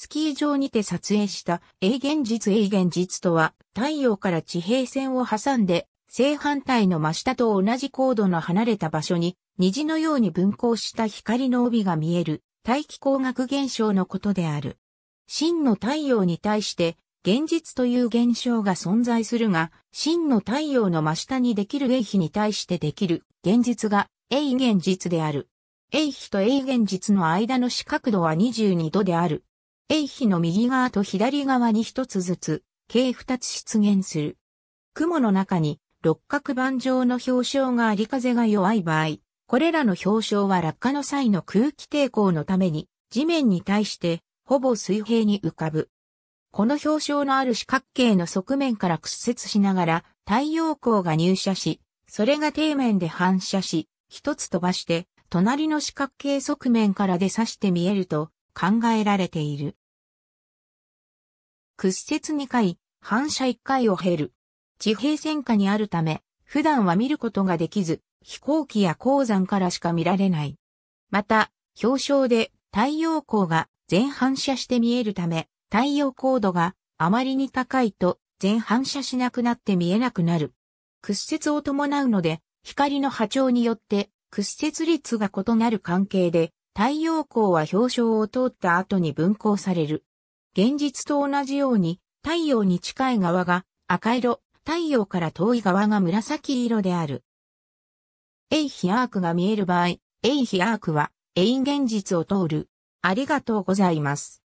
スキー場にて撮影した永現実永現実とは、太陽から地平線を挟んで、正反対の真下と同じ高度の離れた場所に、虹のように分光した光の帯が見える、大気光学現象のことである。真の太陽に対して、現実という現象が存在するが、真の太陽の真下にできる永比に対してできる、現実が永現実である。永比と永現実の間の四角度は22度である。永比の右側と左側に一つずつ、計二つ出現する。雲の中に六角板状の氷床があり風が弱い場合、これらの氷床は落下の際の空気抵抗のために、地面に対してほぼ水平に浮かぶ。この氷床のある四角形の側面から屈折しながら太陽光が入射し、それが底面で反射し、一つ飛ばして、隣の四角形側面から出さして見えると考えられている。屈折2回、反射1回を経る。地平線下にあるため、普段は見ることができず、飛行機や鉱山からしか見られない。また、表彰で太陽光が全反射して見えるため、太陽高度があまりに高いと全反射しなくなって見えなくなる。屈折を伴うので、光の波長によって屈折率が異なる関係で、太陽光は表彰を通った後に分光される。現実と同じように、太陽に近い側が赤色、太陽から遠い側が紫色である。エイヒアークが見える場合、エイヒアークは、エイ現実を通る。ありがとうございます。